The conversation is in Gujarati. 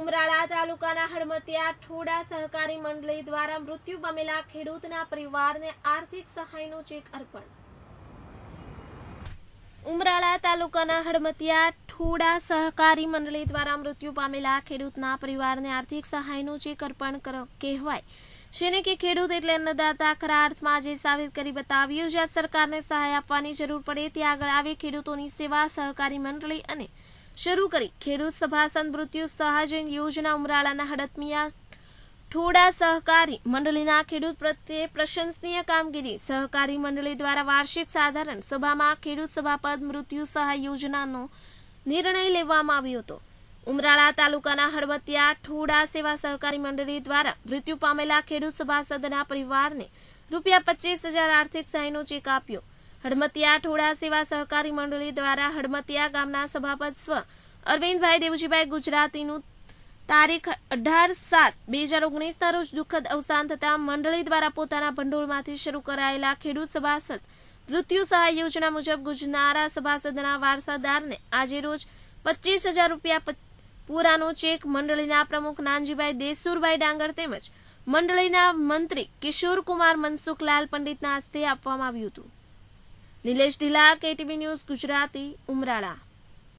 ઉમરાળા તાલુકાના હડમતિયા ઠોડા સહકારી મંડળી દ્વારા મૃત્યુ પામેલા ખેડૂતના પરિવારને આર્થિક સહાયનો ચેક અર્પણ ઉમરાળા તાલુકાના હડમતિયા ઠોડા સહકારી મંડળી દ્વારા મૃત્યુ પામેલા ખેડૂતના પરિવારને આર્થિક સહાયનો ચેક અર્પણ કહેવાય જેને કે ખેડૂત એટલે અન્નદાતા ખરા અર્થમાં આજે સાબિત કરી બતાવ્યું જ્યાં સરકારને સહાય આપવાની જરૂર પડે ત્યાં આગળ આવી ખેડૂતોની સેવા સહકારી મંડળી અને શરૂ કરી ખેડૂત સભા મૃત્યુ સહાય યોજના ઉમરાળાના હડતમિયા ઠોડા સહકારી મંડળીના ખેડૂત પ્રત્યે પ્રશંસનીય કામગીરી સહકારી મંડળી દ્વારા વાર્ષિક સાધારણ સભામાં ખેડૂત સભાપદ મૃત્યુ સહાય યોજનાનો નિર્ણય લેવામાં આવ્યો હતો ઉમરાળા તાલુકાના હળવતિયા ઠોડા સેવા સહકારી મંડળી દ્વારા મૃત્યુ પામેલા ખેડૂત સભાસદના પરિવારને રૂપિયા પચીસ હજાર આર્થિક સહાયનો ચેક આપ્યો હડમતિયા ઠોડા સેવા સહકારી મંડળી દ્વારા હડમતિયા ગામના સભાપત સ્વ અરવિંદભાઈ દેવજીભાઈ ગુજરાતીનું તારીખ અઢાર સાત બે હજાર ઓગણીસના રોજ દુઃખદ અવસાન થતાં મંડળી દ્વારા પોતાના ભંડોળમાંથી શરૂ કરાયેલા ખેડૂત સભાસદ મૃત્યુ સહાય યોજના મુજબ ગુજનારા સભાસદના વારસાદારને આજે રોજ પચીસ હજાર રૂપિયા પૂરાનો ચેક મંડળીના પ્રમુખ નાનજીભાઈ દેસુરભાઈ ડાંગર તેમજ મંડળીના મંત્રી કિશોરકુમાર મનસુખલાલ પંડિતના હસ્તે આપવામાં આવ્યું હતું નિલેશ ઢીલા કેટીવી ન્યૂઝ ગુજરાતી ઉમરાળા